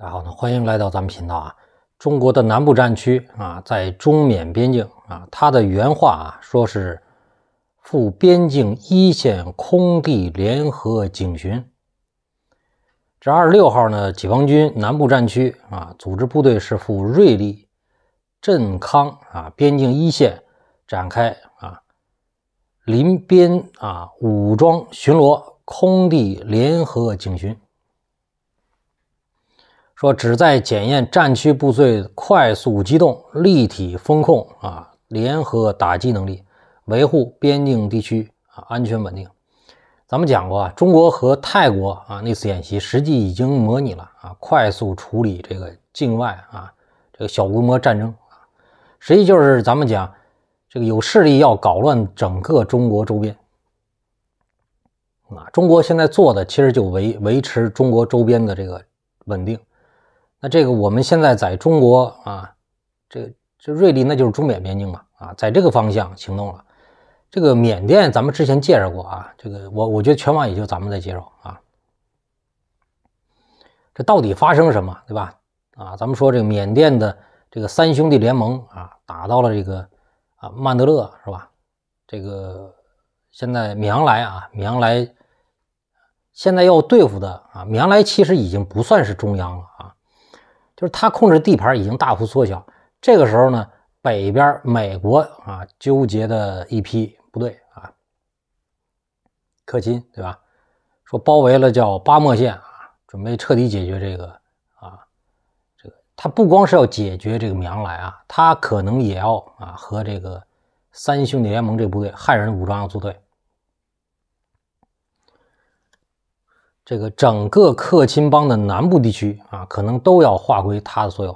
大家好，呢欢迎来到咱们频道啊。中国的南部战区啊，在中缅边境啊，他的原话啊，说是赴边境一线空地联合警巡。这二十六号呢，解放军南部战区啊，组织部队是赴瑞丽、镇康啊边境一线展开啊临边啊武装巡逻、空地联合警巡。说只在检验战区部队快速机动、立体风控啊、联合打击能力，维护边境地区啊安全稳定。咱们讲过啊，中国和泰国啊那次演习，实际已经模拟了啊快速处理这个境外啊这个小规模战争啊，实际就是咱们讲这个有势力要搞乱整个中国周边啊。中国现在做的其实就维维持中国周边的这个稳定。那这个我们现在在中国啊，这这瑞丽那就是中缅边境嘛啊，在这个方向行动了。这个缅甸咱们之前介绍过啊，这个我我觉得全网也就咱们在介绍啊。这到底发生什么，对吧？啊，咱们说这个缅甸的这个三兄弟联盟啊，打到了这个啊曼德勒是吧？这个现在米昂莱啊，米昂莱现在要对付的啊，米昂莱其实已经不算是中央了啊。就是他控制地盘已经大幅缩小，这个时候呢，北边美国啊纠结的一批部队啊，克钦对吧？说包围了叫巴莫县啊，准备彻底解决这个啊，这个他不光是要解决这个米昂莱啊，他可能也要啊和这个三兄弟联盟这部队汉人武装要组队。这个整个克钦邦的南部地区啊，可能都要划归他的所有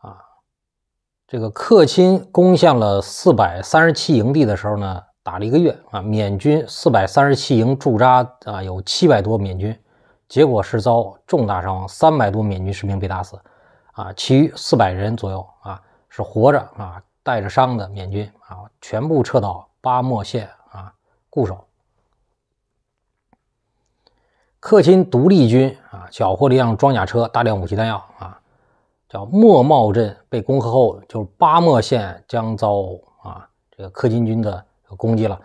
啊。这个克钦攻向了四百三十七营地的时候呢，打了一个月啊。缅军四百三十七营驻扎啊，有七百多缅军，结果是遭重大伤亡，三百多缅军士兵被打死啊，其余四百人左右啊是活着啊带着伤的缅军啊，全部撤到巴莫县啊固守。克钦独立军啊，缴获了一辆装甲车，大量武器弹药啊。叫莫茂镇被攻克后，就是巴莫县将遭啊这个克钦军的攻击了。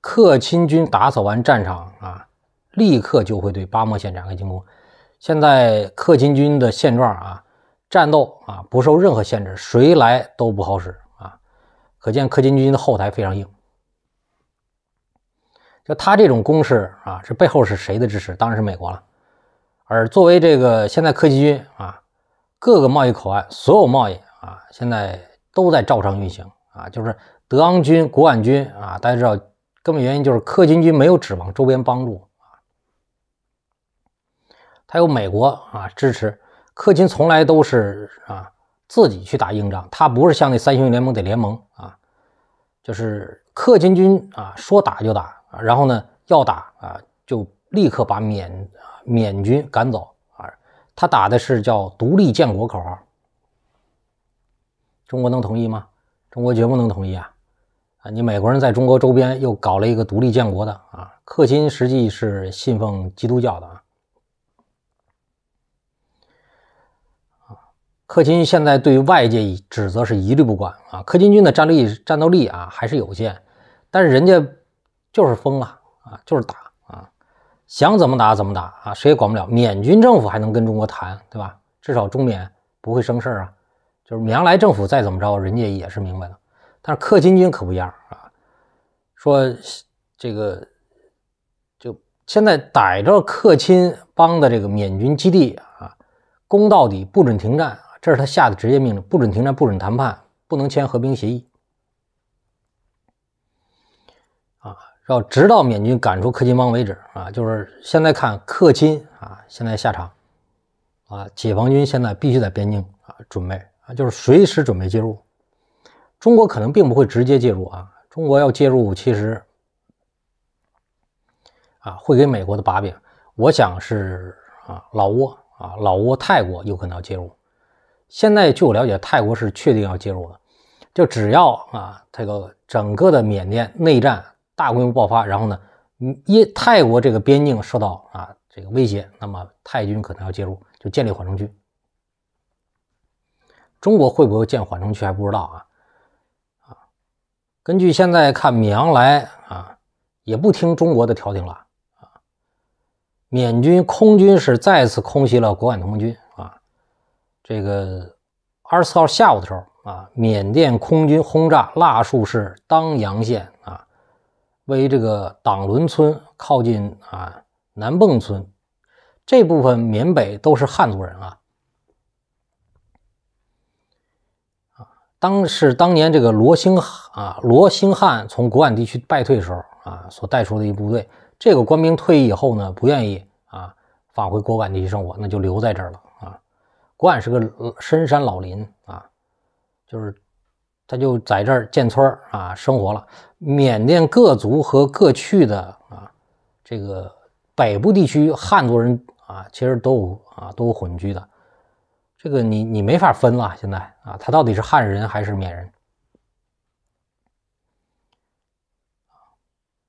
克钦军打扫完战场啊，立刻就会对巴莫县展开进攻。现在克钦军的现状啊，战斗啊不受任何限制，谁来都不好使啊。可见克钦军的后台非常硬。就他这种攻势啊，这背后是谁的支持？当然是美国了。而作为这个现在科技军啊，各个贸易口岸所有贸易啊，现在都在照常运行啊。就是德昂军、国安军啊，大家知道，根本原因就是克金军没有指望周边帮助啊，他有美国啊支持。克金从来都是啊自己去打硬仗，他不是像那三兄弟联盟得联盟啊，就是克金军啊，说打就打。然后呢？要打啊，就立刻把缅缅军赶走啊！他打的是叫“独立建国”口号，中国能同意吗？中国绝不能同意啊！啊，你美国人在中国周边又搞了一个“独立建国”的啊！克钦实际是信奉基督教的啊！克钦现在对外界指责是一律不管啊！克钦军的战力战斗力啊还是有限，但是人家。就是疯了啊！就是打啊！想怎么打怎么打啊！谁也管不了。缅军政府还能跟中国谈，对吧？至少中缅不会生事啊。就是缅来政府再怎么着，人家也是明白的。但是克钦军可不一样啊！说这个就现在逮着克钦邦的这个缅军基地啊，攻到底，不准停战，这是他下的直接命令：不准停战，不准谈判，不能签和平协议。啊，要直到缅军赶出克钦邦为止啊！就是现在看克钦啊，现在下场啊！解放军现在必须在边境啊，准备啊，就是随时准备介入。中国可能并不会直接介入啊，中国要介入，其实啊，会给美国的把柄。我想是啊，老挝啊，老挝、泰国有可能要介入。现在据我了解，泰国是确定要介入了。就只要啊，这个整个的缅甸内战。大规模爆发，然后呢？因泰国这个边境受到啊这个威胁，那么泰军可能要介入，就建立缓冲区。中国会不会建缓冲区还不知道啊啊！根据现在看，米昂来啊也不听中国的调停了啊！缅军空军是再次空袭了国外同盟军啊！这个二十四号下午的时候啊，缅甸空军轰炸腊戍市当阳县啊。为这个党伦村靠近啊南蚌村这部分缅北都是汉族人啊当是当年这个罗兴啊罗兴汉从果敢地区败退的时候啊所带出的一部队这个官兵退役以后呢不愿意啊返回果敢地区生活那就留在这儿了啊果敢是个深山老林啊就是。他就在这儿建村啊，生活了。缅甸各族和各区的啊，这个北部地区汉族人啊，其实都啊，都混居的。这个你你没法分了，现在啊，他到底是汉人还是缅人？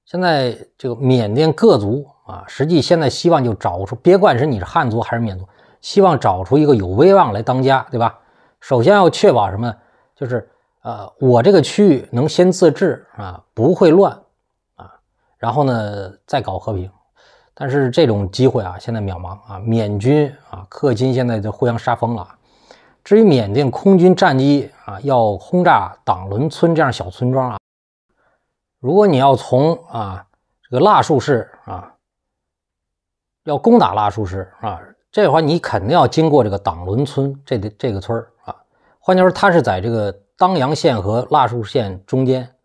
现在这个缅甸各族啊，实际现在希望就找出，别管是你是汉族还是缅族，希望找出一个有威望来当家，对吧？首先要确保什么就是。呃，我这个区域能先自治啊，不会乱啊，然后呢再搞和平，但是这种机会啊，现在渺茫啊。缅军啊，克钦现在就互相杀疯了至于缅甸空军战机啊，要轰炸党伦村这样小村庄啊，如果你要从啊这个腊戍市啊，要攻打腊戍市啊，这话你肯定要经过这个党伦村这这个村啊。换句话说，它是在这个。当阳县和腊戍县中间，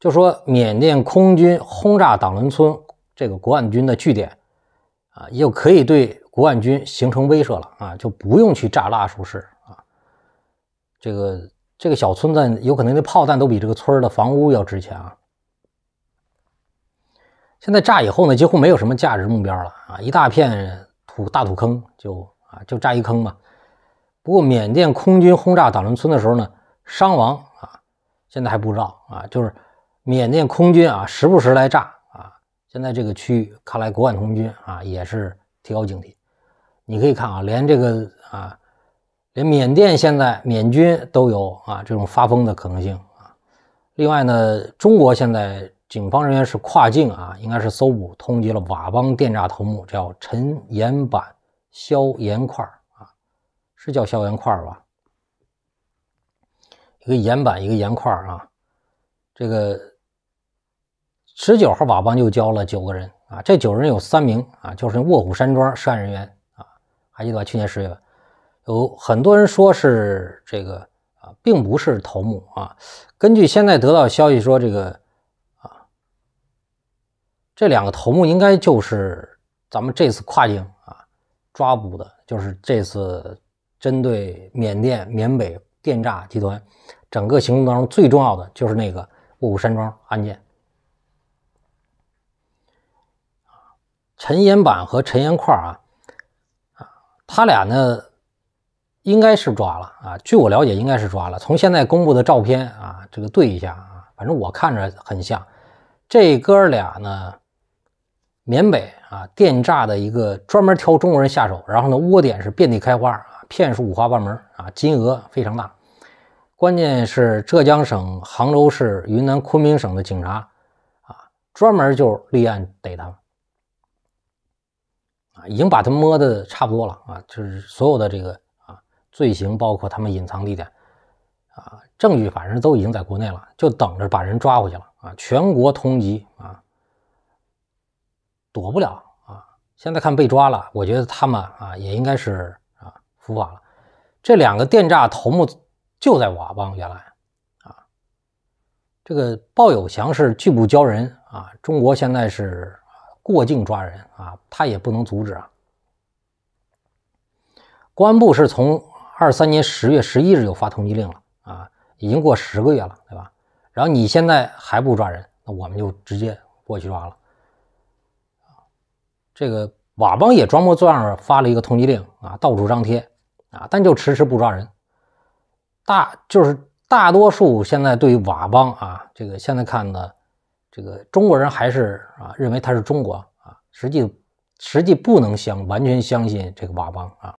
就说缅甸空军轰炸党伦村这个国安军的据点，啊，又可以对国安军形成威慑了啊，就不用去炸腊树市啊。这个这个小村子有可能那炮弹都比这个村的房屋要值钱啊。现在炸以后呢，几乎没有什么价值目标了啊，一大片土大土坑就啊就炸一坑嘛。不过缅甸空军轰炸党伦村的时候呢。伤亡啊，现在还不知道啊。就是缅甸空军啊，时不时来炸啊。现在这个区域看来，国外空军啊也是提高警惕。你可以看啊，连这个啊，连缅甸现在缅军都有啊这种发疯的可能性啊。另外呢，中国现在警方人员是跨境啊，应该是搜捕通缉了佤邦电诈头目，叫陈岩板、肖岩块啊，是叫肖岩块吧？一个岩板，一个岩块啊，这个十九号佤邦就交了九个人啊，这九人有三名啊，就是卧虎山庄涉案人员啊，还记得去年十月份，有很多人说是这个啊，并不是头目啊，根据现在得到消息说，这个啊，这两个头目应该就是咱们这次跨境啊抓捕的，就是这次针对缅甸缅北。电诈集团整个行动当中最重要的就是那个卧虎山庄案件陈岩板和陈岩块啊，啊，他俩呢应该是抓了啊，据我了解应该是抓了。从现在公布的照片啊，这个对一下啊，反正我看着很像。这哥俩呢，缅北啊，电诈的一个专门挑中国人下手，然后呢窝点是遍地开花啊。骗术五花八门啊，金额非常大，关键是浙江省杭州市、云南昆明省的警察啊，专门就立案逮他，啊，已经把他摸的差不多了啊，就是所有的这个啊罪行，包括他们隐藏地点啊，证据反正都已经在国内了，就等着把人抓回去了啊，全国通缉啊，躲不了啊。现在看被抓了，我觉得他们啊也应该是。无法了，这两个电诈头目就在佤邦原来，啊，这个鲍友祥是拒不交人啊，中国现在是过境抓人啊，他也不能阻止啊。公安部是从二三年十月十一日就发通缉令了啊，已经过十个月了，对吧？然后你现在还不抓人，那我们就直接过去抓了。这个佤邦也装模作样发了一个通缉令啊，到处张贴。啊，但就迟迟不抓人，大就是大多数现在对于佤邦啊，这个现在看呢，这个中国人还是啊认为他是中国啊，实际实际不能相完全相信这个佤邦啊。